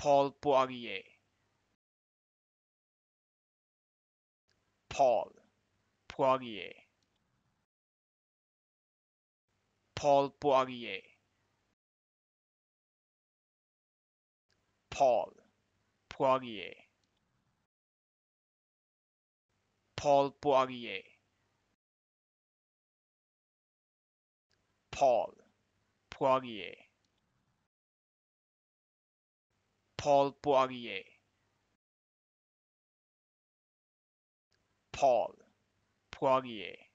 Paul Poirier. Paul Poirier. Paul Poirier. Paul Poirier. Paul Poirier. Paul Poirier. Paul Poirier. Paul Poirier.